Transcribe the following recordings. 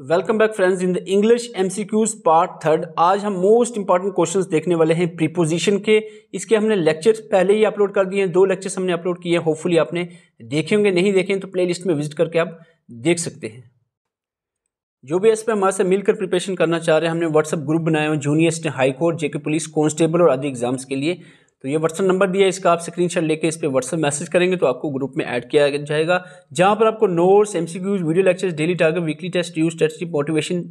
Welcome back friends in the English MCQs part third आज हम most important questions देखने वाले हैं प्रीपोजिशन के इसके हमने लेक्चर्स पहले ही अपलोड कर दिए हैं दो लेक्चर्स हमने अपलोड किए हैं होपफुली आपने देखे होंगे नहीं देखें तो प्लेलिस्ट में विजिट करके आप देख सकते हैं जो भी इस पर हमारे से मिलकर प्रिपरेशन करना चाह रहे हैं हमने व्हाट्सअप ग्रुप बनाए हुए junior high high court JK police constable और आदि एग्जाम्स के लिए तो ये व्हाट्सअप नंबर दिया है इसका आप स्क्रीनशॉट लेके इस पर व्हाट्सअप मैसेज करेंगे तो आपको ग्रुप में ऐड किया जाएगा जहाँ पर आपको notes and video lectures daily target weekly test use test motivation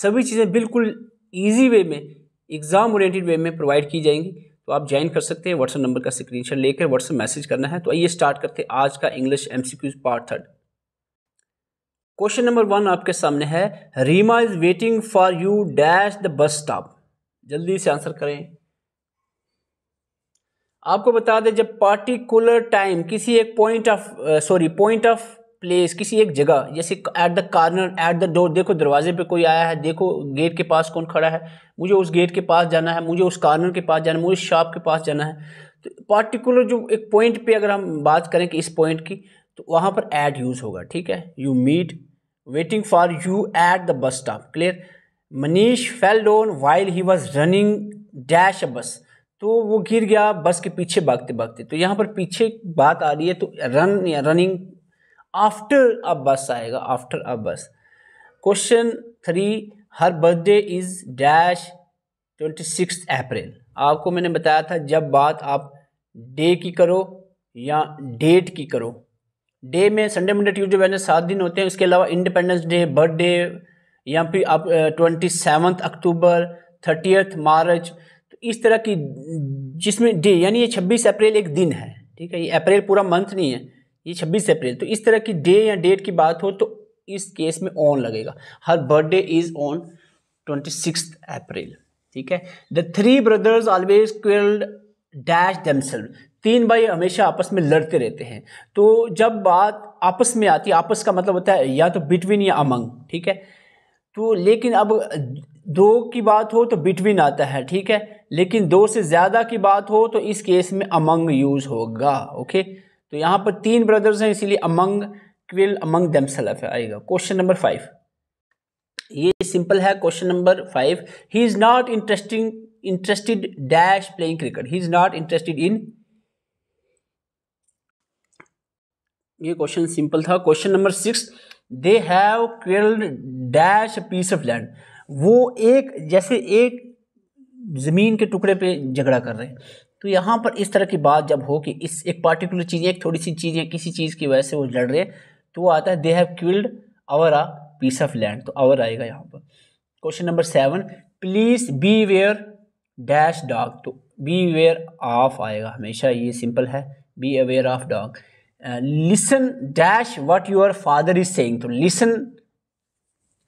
सभी चीज़ें बिल्कुल ईजी वे में एग्ज़ाम ओरिएंटेड वे में प्रोवाइड की जाएंगी तो आप ज्वाइन कर सकते हैं व्हाट्सअप नंबर का शॉट लेकर व्हाट्सअप मैसेज करना है तो आइए स्टार्ट करते हैं आज का English quiz part third question number one आपके सामने है Reema is waiting for you dash the bus stop जल्दी से आंसर करें आपको बता दें जब पार्टिकुलर टाइम किसी एक point of sorry point of place किसी एक जगह जैसे at the corner at the door देखो दरवाजे पे कोई आया है देखो गेट के पास कौन खड़ा है मुझे उस गेट के पास जाना है मुझे उस कार्नर के पास जाना है मुझे उस शॉप के पास जाना है तो पार्टिकुलर जो एक पॉइंट पे अगर हम बात करें कि इस पॉइंट की तो वहाँ पर ऐड यूज़ होगा ठीक है you meet waiting for you at the bus stop clear Manish fell down while he was running dash bus तो वो गिर गया बस के पीछे भागते भागते तो यहाँ पर पीछे बात आ रही है तो रन या रनिंग आफ्टर अ बस आएगा after a bus question three her birthday is dash twenty six April आपको मैंने बताया था जब बात आप डे की करो या डेट की करो डे में संडे मंडे ट्यूजडे वैसे सात दिन होते हैं इसके अलावा इंडिपेंडेंस डे बर्थडे या फिर आप twenty seventh October thirtieth March तो इस तरह की जिसमें डे यानी ये छब्बीस अप्रैल एक दिन है ठीक है ये अप्रैल पूरा मंथ नहीं है ये छब्बीस अप्रैल तो इस तरह की डे या डेट की बात हो तो इस केस में ऑन लगेगा her birthday is on twenty six April ठीक है the three brothers always quarrelled dash themselves तीन भाई हमेशा आपस में लड़ते रहते हैं तो जब बात आपस में आती है आपस का मतलब होता है या तो बिटवीन या अमंग ठीक है तो लेकिन अब दो की बात हो तो बिटवीन आता है ठीक है लेकिन दो से ज़्यादा की बात हो तो इस केस में अमंग यूज़ होगा ओके तो यहाँ पर तीन ब्रदर्स हैं इसीलिए अमंग क्विल अमंग दम आएगा क्वेश्चन नंबर फाइव ये सिंपल है question number five he is not interesting interested dash playing cricket he is not interested in ये क्वेश्चन सिंपल था question number six they have killed dash piece of land वो एक जैसे एक ज़मीन के टुकड़े पे झगड़ा कर रहे हैं तो यहाँ पर इस तरह की बात जब हो कि इस एक पर्टिकुलर चीज़ एक थोड़ी सी चीज़ या किसी चीज़ की वजह से वो लड़ रहे हैं तो वो आता है they have killed our a piece of land तो आवर आएगा यहाँ पर question number seven please be where dash dog तो बी वेयर ऑफ आएगा हमेशा ये सिंपल है be aware of dog listen dash what your father is saying तो लिसन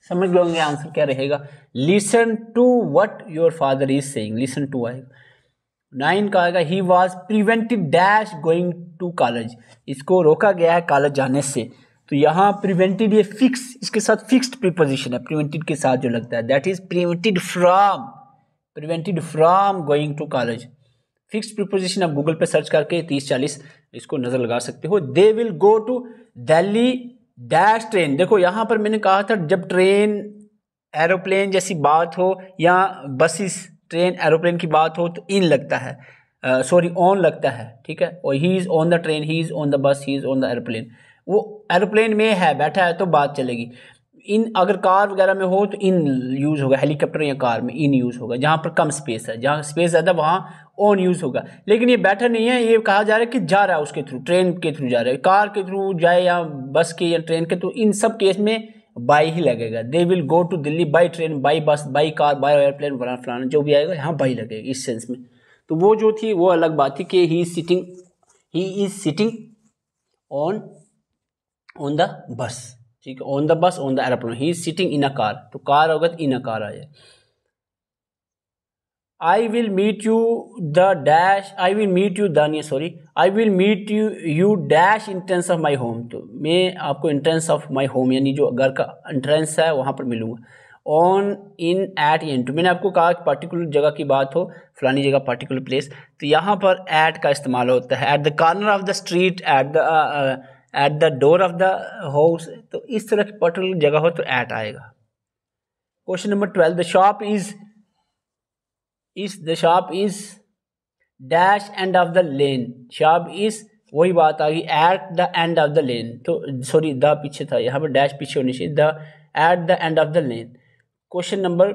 समझ लोगे आंसर क्या रहेगा listen to what your father is say listen to आएगा नाइन का आएगा he was prevented dash going to college इसको रोका गया है कॉलेज जाने से तो यहाँ प्रिवेंटेड ये फिक्स इसके साथ फिक्स्ड प्रिपोजिशन है प्रिवेंटेड के साथ जो लगता है that is prevented from prevented from going to college fixed preposition आप गूगल पे सर्च करके तीस चालीस इसको नज़र लगा सकते हो they will go to Delhi dash train देखो यहाँ पर मैंने कहा था जब ट्रेन एरोप्लेन जैसी बात हो या बसेस ट्रेन एरोप्लेन की बात हो तो इन लगता है सॉरी uh, ऑन लगता है ठीक है और he is on the train he is on the bus he is on the aeroplane वो एरोप्लेन में है बैठा है तो बात चलेगी इन अगर कार वगैरह में हो तो इन यूज़ होगा हेलीकॉप्टर या कार में इन यूज़ होगा जहाँ पर कम स्पेस है जहाँ स्पेस ज़्यादा वहाँ ऑन यूज़ होगा लेकिन ये बैठा नहीं है ये कहा जा रहा है कि जा रहा है उसके थ्रू ट्रेन के थ्रू जा रहा है कार के थ्रू जाए या बस के या ट्रेन के थ्रू तो इन सब केस में बाई ही लगेगा they will go to Delhi by train by bus by car by airplane वाला फलाना जो भी आएगा यहाँ बाई लगेगा इस सेंस में तो वो जो थी वो अलग बात थी कि he is sitting he is sitting on on the bus ठीक है on the bus on the aeroplane he is sitting in a car तो कार होगा इन अ कार आ जाए I will meet you the dash I will meet you दानिया sorry I will meet you you dash entrance of my home तो मैं आपको entrance of my home यानी जो घर का इंट्रेंस है वहाँ पर मिलूँगा on in at in to मैंने आपको कहा कि पर्टिकुलर जगह की बात हो फलानी जगह पर्टिकुलर प्लेस तो यहाँ पर एट का इस्तेमाल होता है at the corner of the street at the at the door of the house तो इस तरह की पर्टिकुलर जगह हो तो ऐट आएगा question number twelve the shop is is the shop is dash end of the lane shop is वही बात आ गई at the end of the lane तो सॉरी द पीछे था यहाँ पर डैश पीछे होनी चाहिए the at the end of the lane question number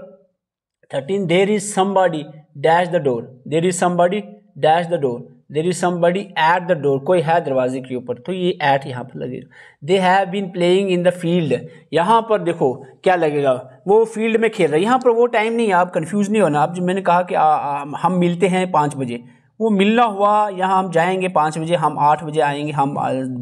thirteen there is somebody dash the door there is somebody dash the door there is somebody at the door कोई है दरवाजे के ऊपर तो ये ऐट यहाँ पर लगेगा they have been playing in the field यहाँ पर देखो क्या लगेगा वो फील्ड में खेल रहा है यहाँ पर वो टाइम नहीं है आप कन्फ्यूज नहीं होना आप जो मैंने कहा कि आ, आ, हम मिलते हैं पाँच बजे वो मिलना हुआ यहाँ हम जाएंगे पाँच बजे हम आठ बजे आएंगे हम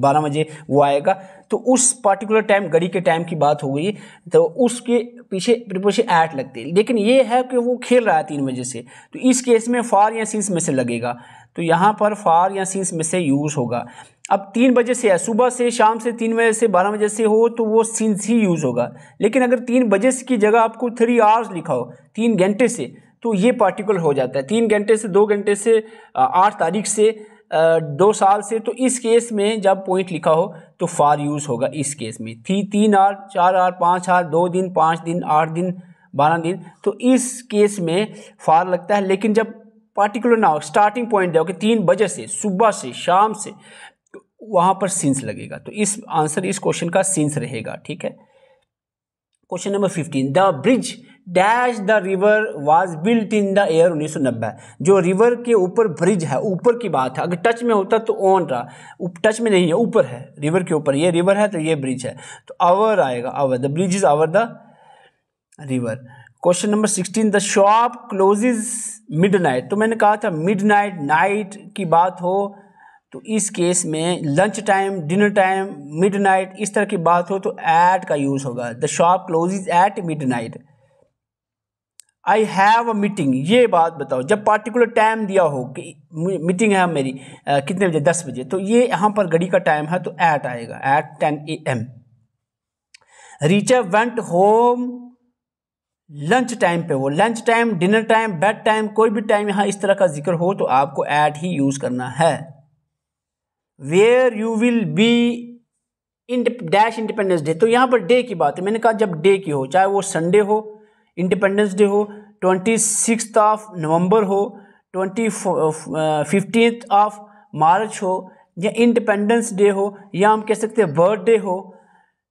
बारह बजे वो आएगा तो उस पर्टिकुलर टाइम घड़ी के टाइम की बात हो गई तो उसके पीछे प्रिपोजिशन ऐट लगते हैं लेकिन ये है कि वो खेल रहा है तीन बजे से तो इस केस में फार या सीन्स में से लगेगा तो यहाँ पर फार या सीन्स में से यूज़ होगा अब तीन बजे से है सुबह से शाम से तीन बजे से बारह बजे से हो तो वो सीन्स ही यूज़ होगा लेकिन अगर तीन बजे की जगह आपको थ्री आवर्स लिखा हो तीन घंटे से तो ये पार्टिकुलर हो जाता है तीन घंटे से दो घंटे से आठ तारीख से दो साल से तो इस केस में जब पॉइंट लिखा हो तो फार यूज़ होगा इस केस में थी तीन आर चार आर पाँच आर दो दिन पाँच दिन आठ दिन बारह दिन तो इस केस में फार लगता है लेकिन जब पार्टिकुलर ना हो स्टार्टिंग पॉइंट जाओ कि तीन बजे से सुबह से शाम से तो वहाँ पर सिंस लगेगा तो इस आंसर इस क्वेश्चन का सिंस रहेगा ठीक है question number fifteen the bridge dash the river was built in the year 1990 जो रिवर के ऊपर ब्रिज है ऊपर की बात है अगर टच में होता तो ऑन रहा टच में नहीं है ऊपर है रिवर के ऊपर ये रिवर है तो ये ब्रिज है तो आवर आएगा over the bridge is over the river question number sixteen the shop is midnight तो मैंने कहा था मिड नाइट नाइट की बात हो तो इस केस में lunch time dinner time midnight इस तरह की बात हो तो ऐट का यूज़ होगा the shop is at midnight I have a meeting ये बात बताओ जब पार्टिकुलर टाइम दिया हो कि मीटिंग है मेरी आ, कितने बजे दस बजे तो ये यहाँ पर घड़ी का टाइम है तो ऐट आएगा at ten A M reached went home lunch time पे वो lunch time dinner time bed time कोई भी टाइम यहाँ इस तरह का जिक्र हो तो आपको ऐट ही यूज़ करना है वेयर यू विल बी इंड डैश इंडिपेंडेंस डे तो यहाँ पर डे की बात है मैंने कहा जब डे की हो चाहे वो संडे हो इंडिपेंडेंस डे हो ट्वेंटी सिक्स ऑफ नवंबर हो ट्वेंटी फिफ्टीन ऑफ मार्च हो या इंडिपेंडेंस डे हो या हम कह सकते हैं बर्थडे हो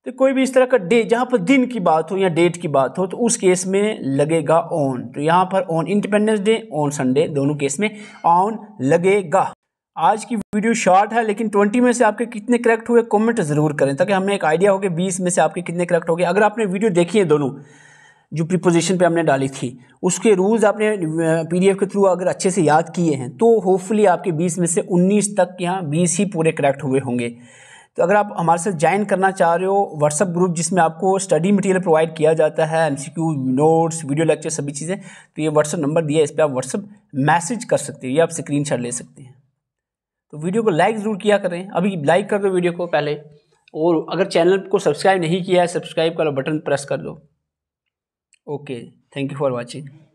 तो कोई भी इस तरह का डे जहाँ पर दिन की बात हो या डेट की बात हो तो उस केस में लगेगा ऑन तो यहाँ पर on Independence Day on Sunday दोनों केस में ऑन लगेगा आज की वीडियो शॉर्ट है लेकिन 20 में से आपके कितने करेक्ट हुए कमेंट ज़रूर करें ताकि हमें एक आइडिया हो कि 20 में से आपके कितने करेक्ट हो गए अगर आपने वीडियो देखी है दोनों जो प्रिपोजिशन पे हमने डाली थी उसके रूल्स आपने पीडीएफ के थ्रू अगर अच्छे से याद किए हैं तो होपफुली आपके 20 में से 19 तक यहाँ 20 ही पूरे करेक्ट हुए होंगे तो अगर आप हमारे साथ ज्वाइन करना चाह रहे हो व्हाट्सअप ग्रुप जिसमें आपको स्टडी मटेरियल प्रोवाइड किया जाता है एम नोट्स वीडियो लेक्चर सभी चीज़ें तो ये व्हाट्सअप नंबर दिया है इस पर आप व्हाट्सअप मैसेज कर सकते हो या आप स्क्रीन ले सकते हैं तो वीडियो को लाइक ज़रूर किया करें अभी लाइक कर दो वीडियो को पहले और अगर चैनल को सब्सक्राइब नहीं किया है सब्सक्राइब का बटन प्रेस कर दो Okay, thank you for watching.